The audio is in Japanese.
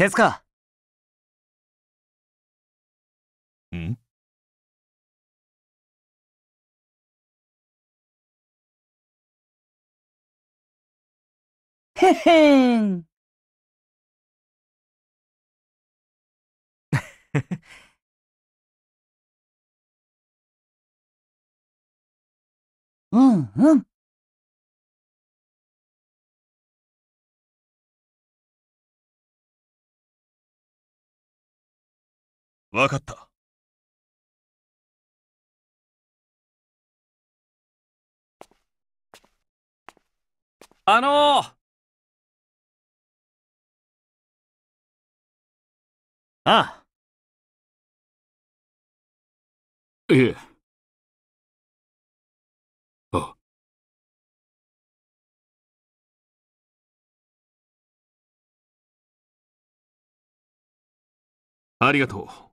手塚んへへんうんうん。わかった。あのー、ああ。いえ。あ。ありがとう。